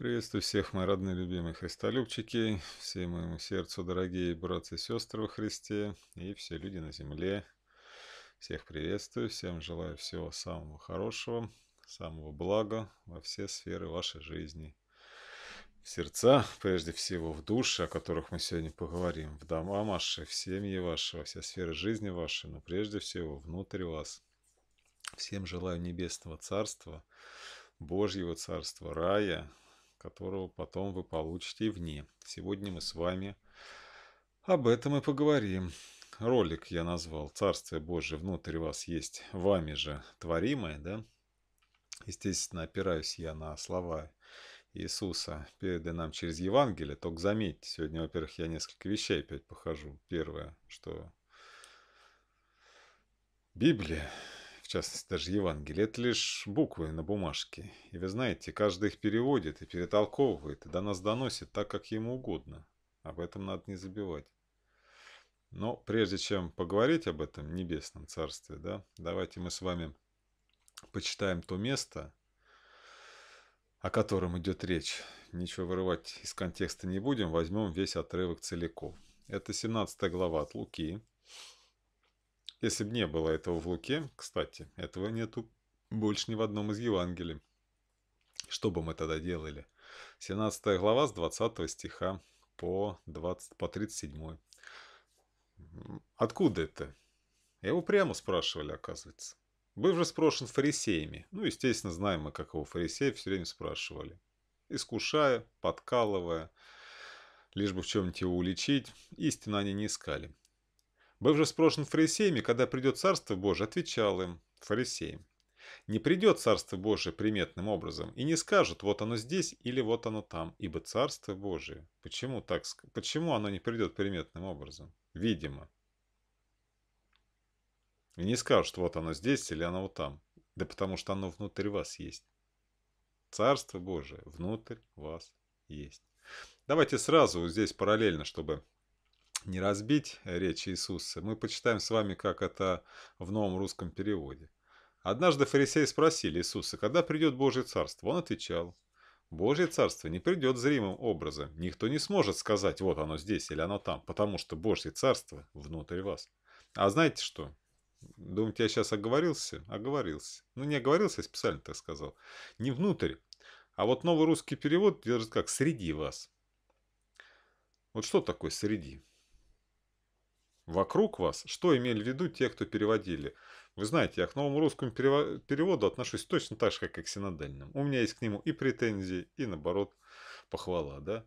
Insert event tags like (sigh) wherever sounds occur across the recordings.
Приветствую всех, мои родные, любимые христолюбчики, все моему сердцу дорогие братцы и сестры во Христе и все люди на земле. Всех приветствую, всем желаю всего самого хорошего, самого блага во все сферы вашей жизни. В сердца, прежде всего в души, о которых мы сегодня поговорим, в дома ваши, в семьи ваши, во все сферы жизни ваши, но прежде всего внутрь вас. Всем желаю небесного царства, Божьего царства, рая, которого потом вы получите вне. Сегодня мы с вами об этом и поговорим. Ролик я назвал «Царствие Божие внутрь вас есть, вами же творимое», да? Естественно, опираюсь я на слова Иисуса, переданные нам через Евангелие. Только заметьте, сегодня, во-первых, я несколько вещей опять похожу. Первое, что Библия частности даже Евангелие, это лишь буквы на бумажке. И вы знаете, каждый их переводит и перетолковывает, и до нас доносит так, как ему угодно. Об этом надо не забивать. Но прежде чем поговорить об этом небесном царстве, да, давайте мы с вами почитаем то место, о котором идет речь. Ничего вырывать из контекста не будем, возьмем весь отрывок целиком. Это 17 глава от Луки, если бы не было этого в Луке, кстати, этого нету больше ни в одном из Евангелий. Что бы мы тогда делали? 17 глава с 20 стиха по, 20, по 37. Откуда это? Его прямо спрашивали, оказывается. Был же спрошен фарисеями. Ну, естественно, знаем мы, как его фарисеев все время спрашивали. Искушая, подкалывая, лишь бы в чем-нибудь его уличить. Истину они не искали. Был же спрошен фарисеями, когда придет Царство Божие, отвечал им, фарисеям. Не придет Царство Божие приметным образом, и не скажут, вот оно здесь или вот оно там, ибо Царство Божие. Почему так? Почему оно не придет приметным образом? Видимо. И не скажут, вот оно здесь или оно вот там. Да потому что оно внутрь вас есть. Царство Божие внутрь вас есть. Давайте сразу здесь параллельно, чтобы не разбить речь Иисуса, мы почитаем с вами, как это в новом русском переводе. Однажды фарисеи спросили Иисуса, когда придет Божье Царство. Он отвечал, Божье Царство не придет зримым образом. Никто не сможет сказать, вот оно здесь или оно там, потому что Божье Царство внутрь вас. А знаете что? Думаете, я сейчас оговорился? Оговорился. Ну, не оговорился, я специально так сказал. Не внутрь. А вот новый русский перевод держит как «среди вас». Вот что такое «среди»? Вокруг вас? Что имели в виду те, кто переводили? Вы знаете, я к новому русскому переводу отношусь точно так же, как и к синодальному. У меня есть к нему и претензии, и наоборот похвала, да?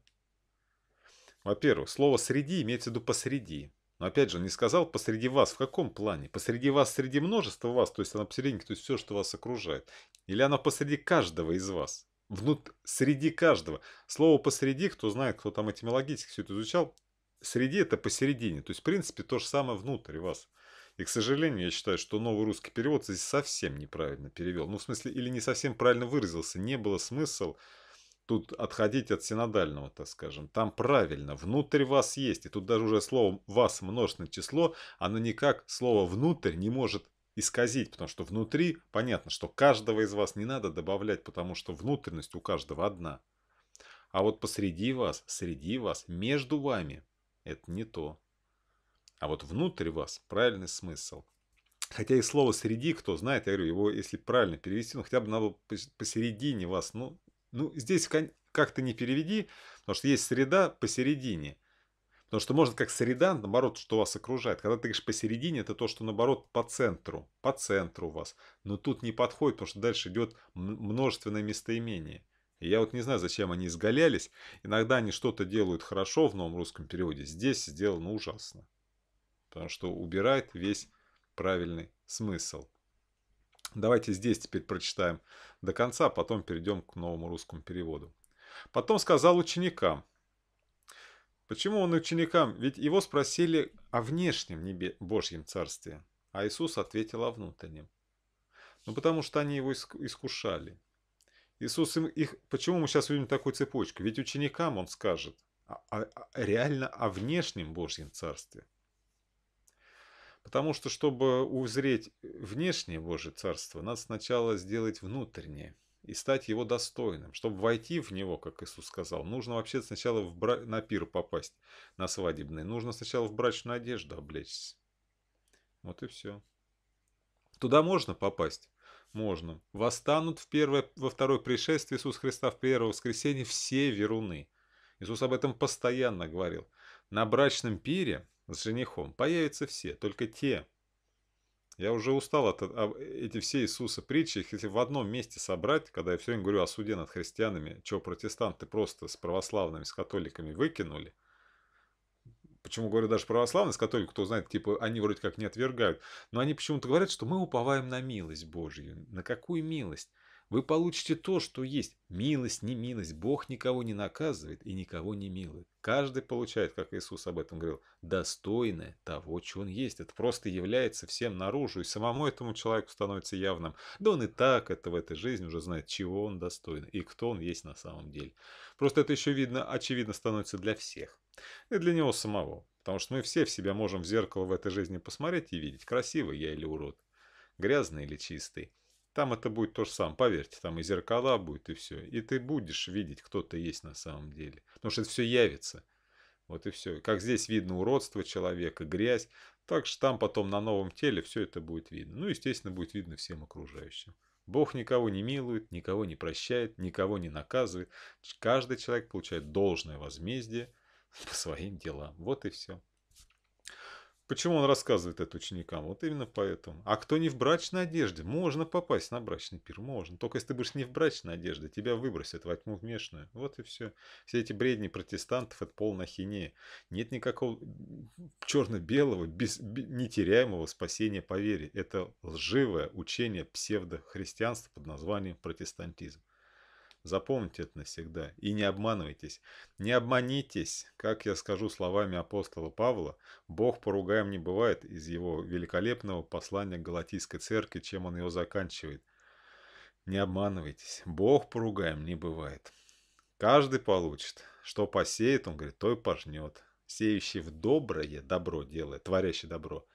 Во-первых, слово «среди» имеется в виду «посреди». Но опять же, он не сказал «посреди вас». В каком плане? Посреди вас, среди множества вас, то есть она посередине, то есть все, что вас окружает. Или она посреди каждого из вас? Внут... Среди каждого. Слово «посреди», кто знает, кто там этимологически все это изучал, Среди это посередине. То есть, в принципе, то же самое внутрь вас. И, к сожалению, я считаю, что новый русский перевод здесь совсем неправильно перевел. Ну, в смысле, или не совсем правильно выразился. Не было смысла тут отходить от синодального, так скажем. Там правильно, внутрь вас есть. И тут даже уже слово «вас» множественное число, оно никак слово «внутрь» не может исказить, потому что внутри, понятно, что каждого из вас не надо добавлять, потому что внутренность у каждого одна. А вот посреди вас, среди вас, между вами – это не то. А вот внутрь вас правильный смысл. Хотя и слово «среди», кто знает, я говорю, его, если правильно перевести, ну, хотя бы надо посередине вас. Ну, ну здесь как-то не переведи, потому что есть среда посередине. Потому что может как среда, наоборот, что вас окружает. Когда ты говоришь посередине, это то, что наоборот по центру, по центру вас. Но тут не подходит, потому что дальше идет множественное местоимение. И я вот не знаю, зачем они изгалялись. Иногда они что-то делают хорошо в новом русском переводе. Здесь сделано ужасно. Потому что убирает весь правильный смысл. Давайте здесь теперь прочитаем до конца, а потом перейдем к новому русскому переводу. Потом сказал ученикам. Почему он ученикам? Ведь его спросили о внешнем небе Божьем Царстве, а Иисус ответил о внутреннем. Ну потому что они его искушали. Иисус им, их... Почему мы сейчас видим такую цепочку? Ведь ученикам он скажет а, а, а, реально о внешнем Божьем Царстве. Потому что, чтобы узреть внешнее Божье Царство, надо сначала сделать внутреннее и стать его достойным. Чтобы войти в него, как Иисус сказал, нужно вообще сначала в бра... на пир попасть, на свадебный. Нужно сначала в брачную одежду облечься. Вот и все. Туда можно попасть, можно. Восстанут в первое, во второе пришествие Иисуса Христа в первое воскресенье все веруны. Иисус об этом постоянно говорил. На брачном пире с женихом появятся все, только те. Я уже устал от, от эти все Иисуса притчи, их если в одном месте собрать, когда я все время говорю о суде над христианами, что протестанты просто с православными, с католиками выкинули – почему говорю даже православность, католик, кто знает, типа, они вроде как не отвергают, но они почему-то говорят, что мы уповаем на милость Божью. На какую милость? Вы получите то, что есть. Милость, не милость. Бог никого не наказывает и никого не милует. Каждый получает, как Иисус об этом говорил, достойное того, чего он есть. Это просто является всем наружу, и самому этому человеку становится явным. Да он и так это в этой жизни уже знает, чего он достоин и кто он есть на самом деле. Просто это еще видно, очевидно становится для всех. И для него самого. Потому что мы все в себя можем в зеркало в этой жизни посмотреть и видеть, красивый я или урод, грязный или чистый. Там это будет то же самое, поверьте, там и зеркала будет, и все. И ты будешь видеть, кто ты есть на самом деле. Потому что это все явится. Вот и все. Как здесь видно уродство человека, грязь, так что там потом на новом теле все это будет видно. Ну, естественно, будет видно всем окружающим. Бог никого не милует, никого не прощает, никого не наказывает. Каждый человек получает должное возмездие – (laughs) по своим делам. Вот и все. Почему он рассказывает это ученикам? Вот именно поэтому. А кто не в брачной одежде, можно попасть на брачный пир, можно. Только если ты будешь не в брачной одежде, тебя выбросят во тьму внешнюю. Вот и все. Все эти бредни протестантов – это полная хинея. Нет никакого черно-белого, без, нетеряемого спасения по вере. Это лживое учение псевдохристианства под названием протестантизм. Запомните это навсегда и не обманывайтесь. Не обманитесь, как я скажу словами апостола Павла, Бог поругаем не бывает из его великолепного послания к Галатийской церкви, чем он его заканчивает. Не обманывайтесь, Бог поругаем не бывает. Каждый получит. Что посеет, он говорит, то и пожнет. Сеющий в доброе добро делает, творящий добро –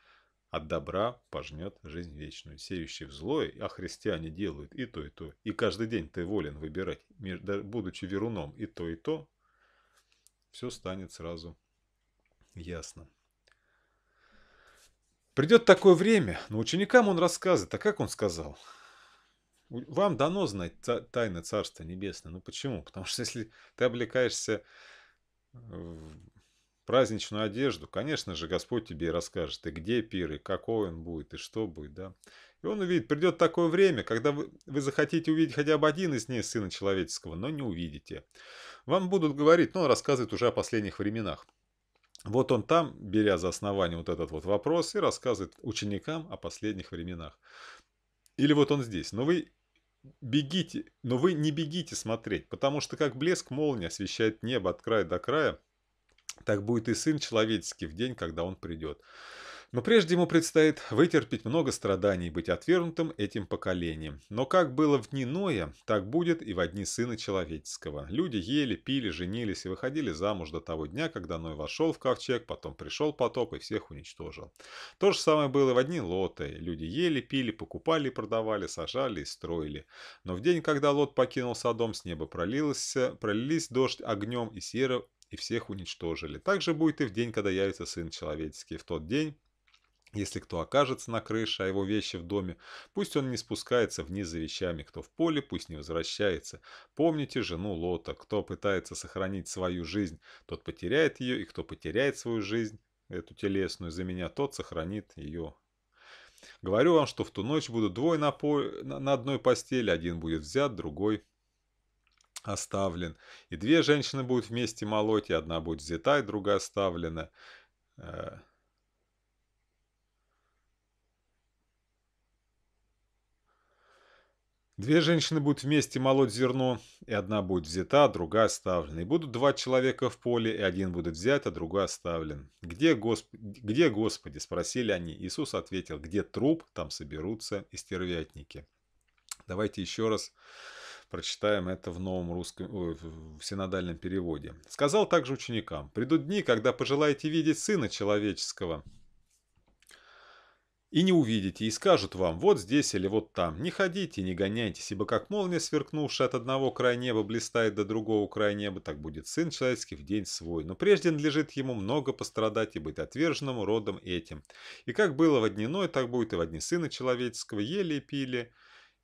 от добра пожнет жизнь вечную, сеющий в злое, а христиане делают и то, и то. И каждый день ты волен выбирать, будучи веруном, и то, и то. Все станет сразу ясно. Придет такое время, но ученикам он рассказывает, а как он сказал? Вам дано знать тайны Царства Небесного. Ну почему? Потому что если ты облекаешься праздничную одежду, конечно же, Господь тебе и расскажет, и где пир, и какой он будет, и что будет, да. И он увидит, придет такое время, когда вы, вы захотите увидеть хотя бы один из дней Сына Человеческого, но не увидите. Вам будут говорить, но ну, он рассказывает уже о последних временах. Вот он там, беря за основание вот этот вот вопрос, и рассказывает ученикам о последних временах. Или вот он здесь. Но вы бегите, но вы не бегите смотреть, потому что как блеск молнии освещает небо от края до края, так будет и Сын Человеческий в день, когда Он придет. Но прежде ему предстоит вытерпеть много страданий и быть отвергнутым этим поколением. Но как было в дни Ноя, так будет и в дни Сына Человеческого. Люди ели, пили, женились и выходили замуж до того дня, когда Ной вошел в ковчег, потом пришел потоп и всех уничтожил. То же самое было и в дни Лота. Люди ели, пили, покупали продавали, сажали и строили. Но в день, когда Лот покинул Содом, с неба пролился, пролились дождь огнем и серо и всех уничтожили. Так же будет и в день, когда явится Сын Человеческий. В тот день если кто окажется на крыше, а его вещи в доме, пусть он не спускается вниз за вещами, кто в поле, пусть не возвращается. Помните жену Лота, кто пытается сохранить свою жизнь, тот потеряет ее, и кто потеряет свою жизнь, эту телесную за меня, тот сохранит ее. Говорю вам, что в ту ночь будут двое на, по... на одной постели, один будет взят, другой оставлен. И две женщины будут вместе молоть, и одна будет взята, и другая оставлена. Э. Две женщины будут вместе молоть зерно, и одна будет взята, а другая оставлена. И будут два человека в поле, и один будет взят, а другой оставлен. «Где, Госп... где Господи?» – спросили они. Иисус ответил, «Где труп, там соберутся и стервятники». Давайте еще раз Прочитаем это в новом русском, ой, в синодальном переводе. Сказал также ученикам, придут дни, когда пожелаете видеть Сына Человеческого, и не увидите, и скажут вам, вот здесь или вот там. Не ходите, не гоняйтесь, ибо как молния, сверкнувшая от одного края неба, блистает до другого края неба, так будет Сын Человеческий в день свой. Но прежде надлежит ему много пострадать и быть отверженному родом этим. И как было в одни Ной, так будет и в одни Сына Человеческого, ели и пили,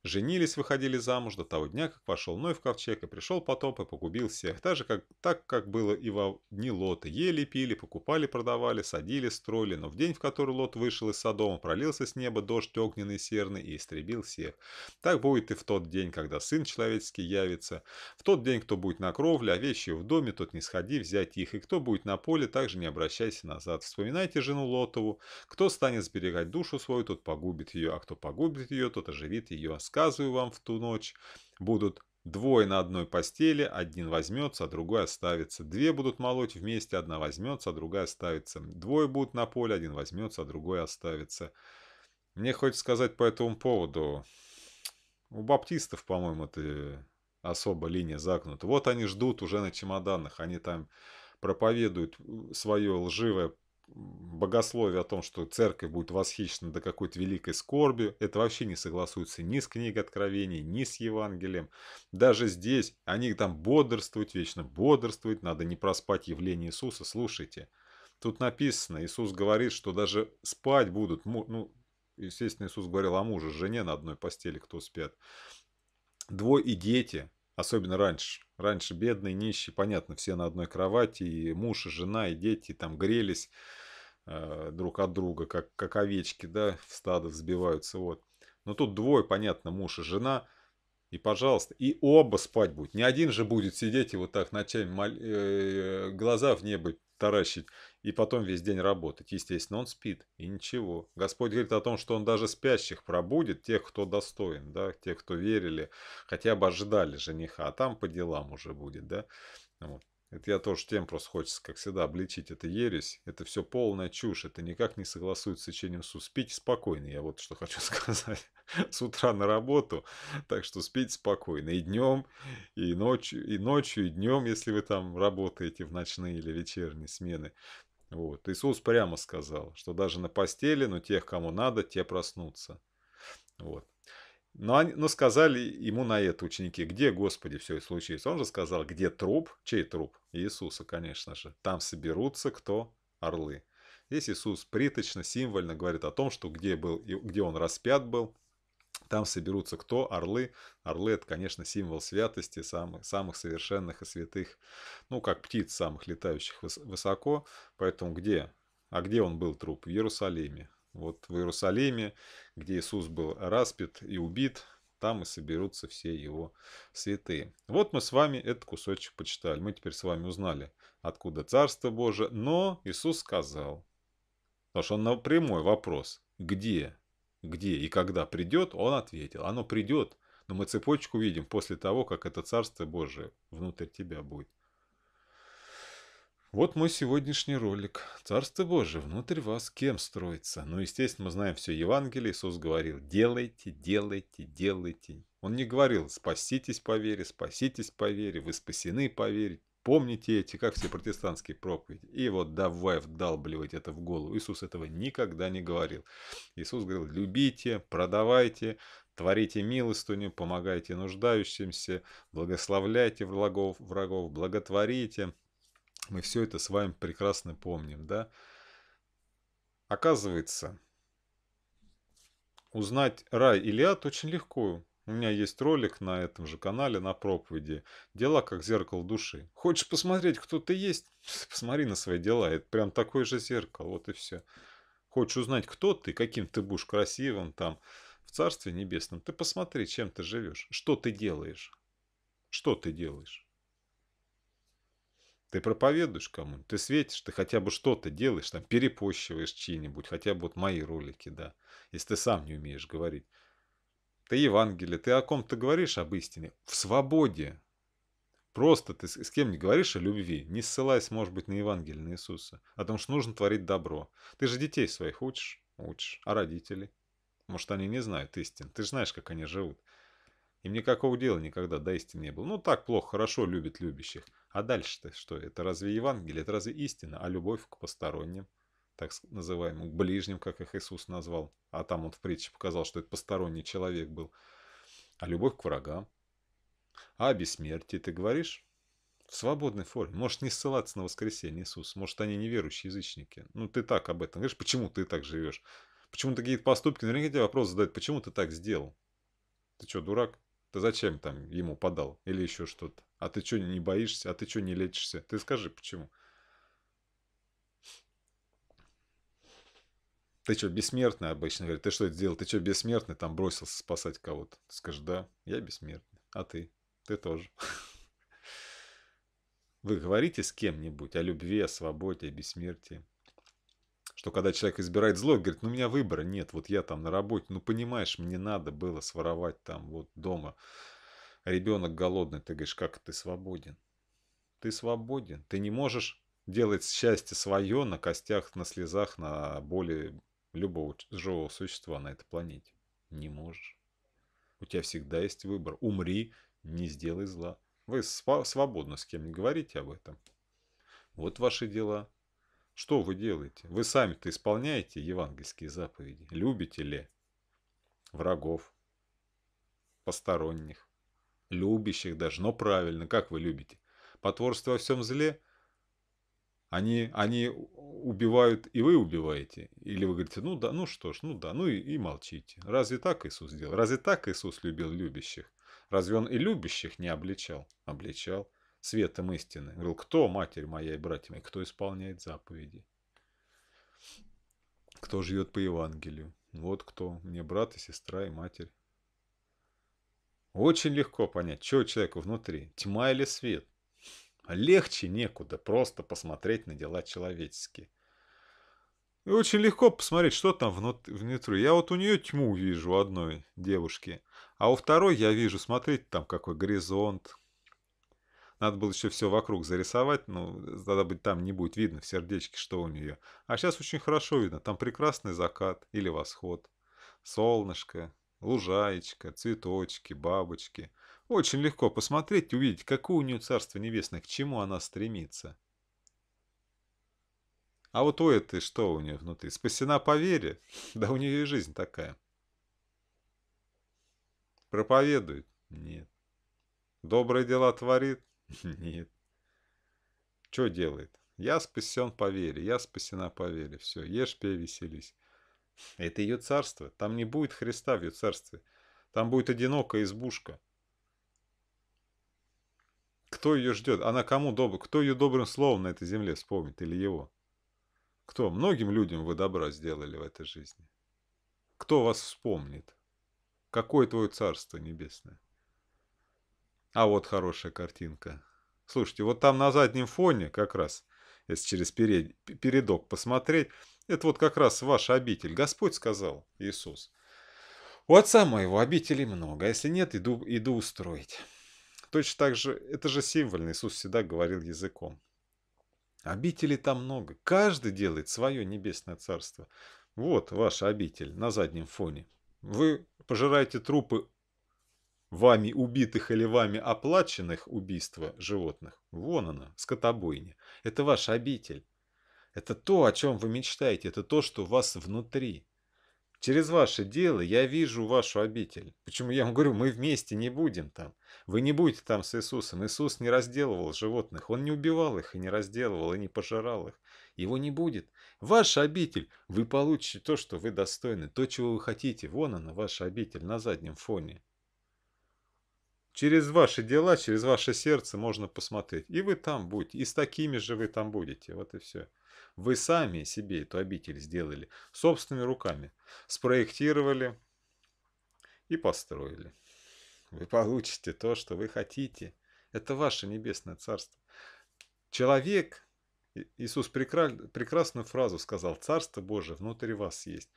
Женились, выходили замуж до того дня, как вошел Ной в ковчег, и пришел потоп и погубил всех, так же, как, так, как было и во дни Лота. Ели, пили, покупали, продавали, садили, строили, но в день, в который Лот вышел из Содома, пролился с неба дождь огненный серный и истребил всех. Так будет и в тот день, когда Сын Человеческий явится. В тот день, кто будет на кровле, а вещи в доме, тот не сходи, взять их, и кто будет на поле, также не обращайся назад. Вспоминайте жену Лотову. Кто станет сберегать душу свою, тот погубит ее, а кто погубит ее, тот оживит ее. Рассказываю вам в ту ночь, будут Двое на одной постели, один возьмется, а другой оставится. Две будут молоть вместе, одна возьмется, а другая оставится. Двое будут на поле, один возьмется, а другой оставится. Мне хочется сказать по этому поводу. У баптистов, по-моему, это особо линия загнута. Вот они ждут уже на чемоданах, они там проповедуют э, свое лживое богословие о том, что церковь будет восхищена до какой-то великой скорби, это вообще не согласуется ни с книгой Откровений, ни с Евангелием. Даже здесь они там бодрствуют, вечно бодрствуют, надо не проспать явление Иисуса, слушайте. Тут написано, Иисус говорит, что даже спать будут, ну, естественно, Иисус говорил о муже, жене на одной постели, кто спят. Двое и дети, Особенно раньше. Раньше бедные, нищие, понятно, все на одной кровати, и муж, и жена, и дети там грелись э, друг от друга, как, как овечки, да, в стадо взбиваются, вот. Но тут двое, понятно, муж и жена, и, пожалуйста, и оба спать будут. Не один же будет сидеть и вот так ночами мол... э, глаза в небо таращить и потом весь день работать. Естественно, он спит, и ничего. Господь говорит о том, что он даже спящих пробудет, тех, кто достоин, да, тех, кто верили, хотя бы ожидали жениха, а там по делам уже будет, да. Вот. Это я тоже тем просто хочется, как всегда, обличить. Это ересь, это все полная чушь, это никак не согласуется с учением СУ. Спите спокойно, я вот что хочу (laughs) сказать. С утра на работу, так что спите спокойно. И днем, и ночью, и ночью, и днем, если вы там работаете в ночные или вечерние смены. Вот. Иисус прямо сказал, что даже на постели, но тех, кому надо, те проснутся. Вот. Но, они, но сказали ему на это ученики, где, Господи, все и случится. Он же сказал, где труп, чей труп? Иисуса, конечно же. Там соберутся кто? Орлы. Здесь Иисус приточно, символьно говорит о том, что где, был, где он распят был, там соберутся кто? Орлы. Орлы – это, конечно, символ святости самых, самых совершенных и святых, ну, как птиц самых летающих высоко. Поэтому где? А где он был труп? В Иерусалиме. Вот в Иерусалиме, где Иисус был распят и убит, там и соберутся все его святые. Вот мы с вами этот кусочек почитали. Мы теперь с вами узнали, откуда Царство Божие. Но Иисус сказал, потому что он на прямой вопрос, где, где и когда придет, он ответил, оно придет. Но мы цепочку видим после того, как это Царство Божие внутрь тебя будет. Вот мой сегодняшний ролик. Царство Божие, внутрь вас кем строится? Ну, естественно, мы знаем все Евангелие. Иисус говорил, делайте, делайте, делайте. Он не говорил, спаситесь по вере, спаситесь по вере, вы спасены по вере. Помните эти, как все протестантские проповеди. И вот давай вдалбливать это в голову. Иисус этого никогда не говорил. Иисус говорил, любите, продавайте, творите милостыню, помогайте нуждающимся, благословляйте врагов, врагов благотворите. Мы все это с вами прекрасно помним, да? Оказывается, узнать рай или ад очень легко. У меня есть ролик на этом же канале на проповеди «Дела как зеркало души». Хочешь посмотреть, кто ты есть? (laughs) Посмотри на свои дела, это прям такое же зеркало, вот и все. Хочешь узнать, кто ты, каким ты будешь красивым там в Царстве Небесном, ты посмотри, чем ты живешь, что ты делаешь, что ты делаешь. Ты проповедуешь кому-нибудь, ты светишь, ты хотя бы что-то делаешь, там перепощиваешь чьи-нибудь, хотя бы вот мои ролики, да, если ты сам не умеешь говорить. Ты Евангелие, ты о ком-то говоришь об истине, в свободе. Просто ты с кем не говоришь о любви, не ссылаясь, может быть, на Евангелие, на Иисуса, о том, что нужно творить добро. Ты же детей своих учишь, учишь, а родители, Может, они не знают истин, ты же знаешь, как они живут. Им никакого дела никогда до истины не было. Ну так плохо, хорошо любит любящих. А дальше-то что? Это разве Евангелие, это разве истина? А любовь к посторонним, так называемым, к ближним, как их Иисус назвал. А там он в притче показал, что это посторонний человек был. А любовь к врагам. А о бессмертии ты говоришь? В свободной форме. Может не ссылаться на воскресение Иисус? Может они неверующие язычники. Ну ты так об этом говоришь. Почему ты так живешь? Почему такие поступки? Наверняка тебе вопрос задают. Почему ты так сделал? Ты что, дурак? Ты зачем там ему подал? Или еще что-то? А ты что, не боишься? А ты что, не лечишься? Ты скажи, почему? Ты что, бессмертный обычно? Говорит, ты что это сделал? Ты что, бессмертный? Там бросился спасать кого-то. Ты скажешь, да, я бессмертный. А ты? Ты тоже. (laughs) Вы говорите с кем-нибудь о любви, о свободе, о бессмертии? что когда человек избирает зло, говорит, ну у меня выбора нет, вот я там на работе, ну понимаешь, мне надо было своровать там вот дома. Ребенок голодный, ты говоришь, как ты свободен? Ты свободен, ты не можешь делать счастье свое на костях, на слезах, на боли любого живого существа на этой планете. Не можешь. У тебя всегда есть выбор. Умри, не сделай зла. Вы свободно с кем говорите об этом. Вот ваши дела. Что вы делаете? Вы сами-то исполняете евангельские заповеди? Любите ли врагов, посторонних, любящих даже, но правильно, как вы любите? Потворство во всем зле? Они, они убивают, и вы убиваете? Или вы говорите, ну да, ну что ж, ну да, ну и, и молчите. Разве так Иисус делал? Разве так Иисус любил любящих? Разве он и любящих не обличал? Обличал светом истины. Говорил, кто, матерь моя и братья мои, кто исполняет заповеди? Кто живет по Евангелию? Вот кто мне брат и сестра и матерь. Очень легко понять, что у человека внутри, тьма или свет. Легче некуда просто посмотреть на дела человеческие. И очень легко посмотреть, что там внутри. Я вот у нее тьму вижу у одной девушки, а у второй я вижу, смотрите, там какой горизонт, надо было еще все вокруг зарисовать, но ну, э, тогда быть там не будет видно в сердечке, что у нее. А сейчас очень хорошо видно. Там прекрасный закат или восход. Солнышко, лужаечка, цветочки, бабочки. Очень легко посмотреть и увидеть, какое у нее царство небесное, к чему она стремится. А вот у этой что у нее внутри? Спасена по вере? (laughs) Да у нее и жизнь такая. Проповедует? Нет. Добрые дела творит? (laughs) Нет. Что делает? Я спасен по вере, я спасена по вере. Все, ешь, пей, веселись. Это ее царство. Там не будет Христа в ее царстве. Там будет одинокая избушка. Кто ее ждет? Она кому добр? Кто ее добрым словом на этой земле вспомнит? Или его? Кто? Многим людям вы добра сделали в этой жизни. Кто вас вспомнит? Какое твое царство небесное? А вот хорошая картинка. Слушайте, вот там на заднем фоне как раз, если через перед, передок посмотреть, это вот как раз ваша обитель. Господь сказал, Иисус. У отца моего обителей много, а если нет, иду, иду устроить. Точно так же, это же символьно, Иисус всегда говорил языком. Обителей там много, каждый делает свое небесное царство. Вот ваша обитель на заднем фоне. Вы пожираете трупы вами убитых или вами оплаченных убийства животных, вон она, скотобойня. Это ваш обитель. Это то, о чем вы мечтаете, это то, что у вас внутри. Через ваше дело я вижу вашу обитель. Почему я вам говорю, мы вместе не будем там. Вы не будете там с Иисусом. Иисус не разделывал животных. Он не убивал их и не разделывал, и не пожирал их. Его не будет. Ваша обитель. Вы получите то, что вы достойны, то, чего вы хотите. Вон она, ваша обитель, на заднем фоне. Через ваши дела, через ваше сердце можно посмотреть. И вы там будете, и с такими же вы там будете. Вот и все. Вы сами себе эту обитель сделали, собственными руками. Спроектировали и построили. Вы получите то, что вы хотите. Это ваше небесное царство. Человек, Иисус прекрасную фразу сказал, «Царство Божие внутри вас есть».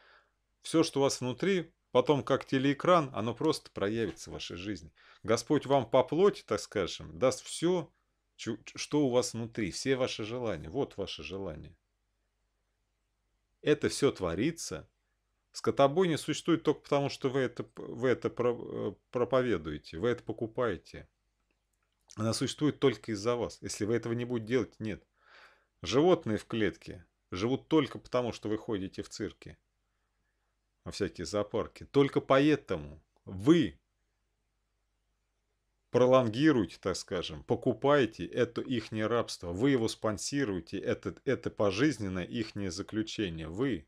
Все, что у вас внутри, Потом, как телеэкран, оно просто проявится в вашей жизни. Господь вам по плоти, так скажем, даст все, что у вас внутри, все ваши желания. Вот ваши желания. Это все творится. Скотобой не существует только потому, что вы это, вы это э, проповедуете, вы это покупаете. Она существует только из-за вас. Если вы этого не будете делать, нет. Животные в клетке живут только потому, что вы ходите в цирке во всякие зоопарки. Только поэтому вы пролонгируете, так скажем, покупаете это их рабство, вы его спонсируете, это, это пожизненное их заключение, вы.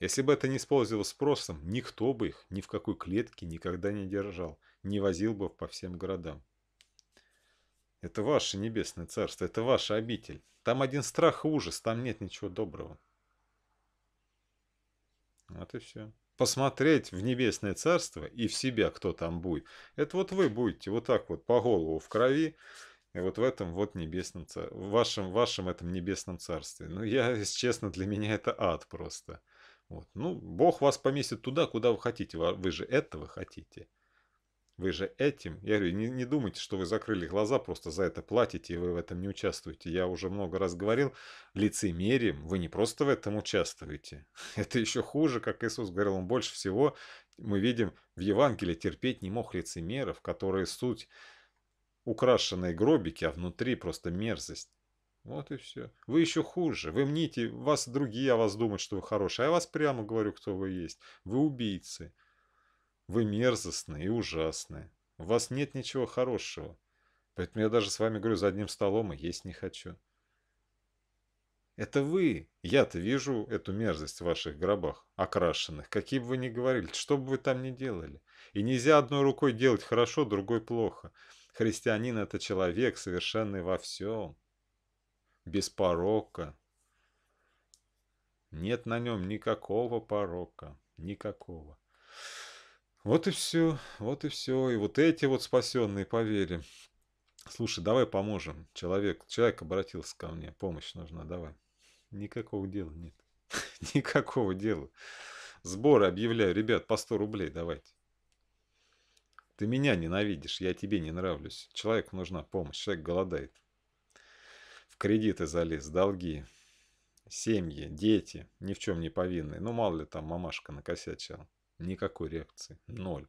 Если бы это не использовалось спросом, никто бы их ни в какой клетке никогда не держал, не возил бы по всем городам. Это ваше небесное царство, это ваша обитель. Там один страх и ужас, там нет ничего доброго. Вот и все. Посмотреть в небесное царство и в себя, кто там будет. Это вот вы будете вот так вот по голову в крови, и вот в этом вот небесном царстве, в вашем, вашем этом небесном царстве. Ну, я, если честно, для меня это ад просто. Вот. Ну, Бог вас поместит туда, куда вы хотите. Вы же этого хотите. Вы же этим, я говорю, не, не думайте, что вы закрыли глаза, просто за это платите, и вы в этом не участвуете. Я уже много раз говорил, лицемерием вы не просто в этом участвуете. (laughs) Это еще хуже, как Иисус говорил, он больше всего, мы видим, в Евангелии терпеть не мог лицемеров, которые суть украшенные гробики, а внутри просто мерзость. Вот и все. Вы еще хуже. Вы мните, вас другие о вас думают, что вы хорошие. А я вас прямо говорю, кто вы есть. Вы убийцы. Вы мерзостны и ужасны. У вас нет ничего хорошего. Поэтому я даже с вами, говорю, за одним столом и есть не хочу. Это вы. Я-то вижу эту мерзость в ваших гробах, окрашенных, какие бы вы ни говорили, что бы вы там ни делали. И нельзя одной рукой делать хорошо, другой плохо. Христианин – это человек, совершенный во всем, без порока. Нет на нем никакого порока, никакого. Вот и все, вот и все. И вот эти вот спасенные по вере. Слушай, давай поможем. Человек, человек обратился ко мне, помощь нужна, давай. Никакого дела нет. (laughs) Никакого дела. Сборы объявляю, ребят, по 100 рублей давайте. Ты меня ненавидишь, я тебе не нравлюсь. Человеку нужна помощь, человек голодает. В кредиты залез, долги, семьи, дети, ни в чем не повинные. Ну, мало ли там мамашка накосячила. Никакой реакции. Ноль.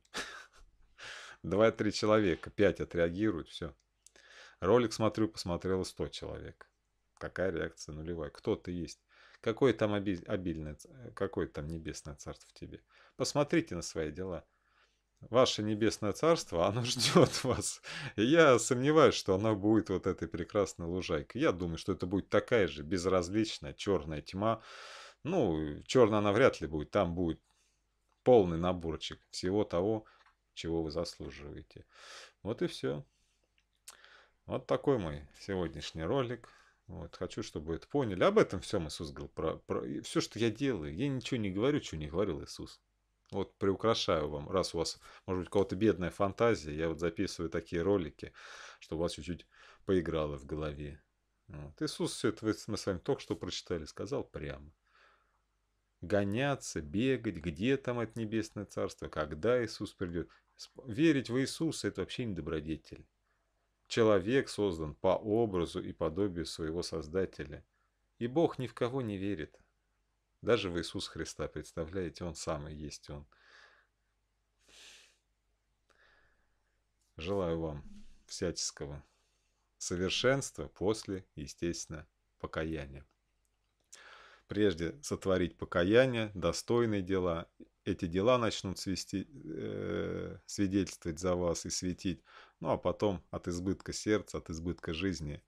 Два-три человека, пять отреагируют, все. Ролик смотрю, посмотрело 100 человек. Какая реакция нулевая? Кто ты есть? Какое там обильное, э, какое там небесное царство в тебе? Посмотрите на свои дела. Ваше небесное царство, оно ждет (laughs) вас. я сомневаюсь, что оно будет вот этой прекрасной лужайкой. Я думаю, что это будет такая же безразличная черная тьма. Ну, черная она вряд ли будет. Там будет полный наборчик всего того, чего вы заслуживаете. Вот и все. Вот такой мой сегодняшний ролик. Вот, хочу, чтобы вы это поняли. Об этом всем Иисус говорил. Про, про, все, что я делаю, я ничего не говорю, что не говорил Иисус. Вот приукрашаю вам, раз у вас, может быть, у кого-то бедная фантазия, я вот записываю такие ролики, чтобы у вас чуть-чуть поиграло в голове. Вот. Иисус все это мы с вами только что прочитали, сказал прямо гоняться, бегать, где там от небесное царство, когда Иисус придет. Верить в Иисуса – это вообще не добродетель. Человек создан по образу и подобию своего Создателя. И Бог ни в кого не верит. Даже в Иисуса Христа, представляете, Он сам и есть Он. Желаю вам всяческого совершенства после, естественно, покаяния прежде сотворить покаяние, достойные дела. Эти дела начнут свести, э, свидетельствовать за вас и светить. Ну а потом от избытка сердца, от избытка жизни.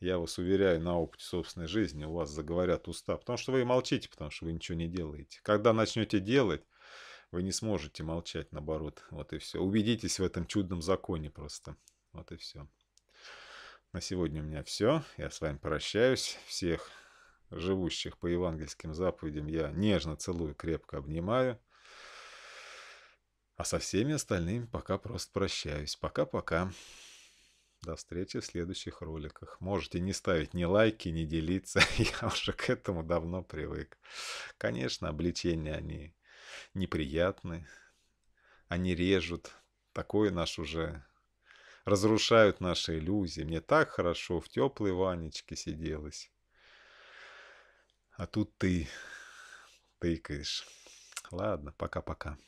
Я вас уверяю, на опыте собственной жизни у вас заговорят уста. Потому что вы и молчите, потому что вы ничего не делаете. Когда начнете делать, вы не сможете молчать, наоборот. Вот и все. Убедитесь в этом чудном законе просто. Вот и все. На сегодня у меня все. Я с вами прощаюсь. Всех живущих по евангельским заповедям, я нежно целую, крепко обнимаю. А со всеми остальными пока просто прощаюсь. Пока-пока. До встречи в следующих роликах. Можете не ставить ни лайки, ни делиться. (laughs) Я уже к этому давно привык. Конечно, обличения они неприятны. Они режут. Такое наш уже разрушают наши иллюзии. Мне так хорошо в теплой ванечке сиделось. А тут ты тыкаешь. Ладно, пока-пока.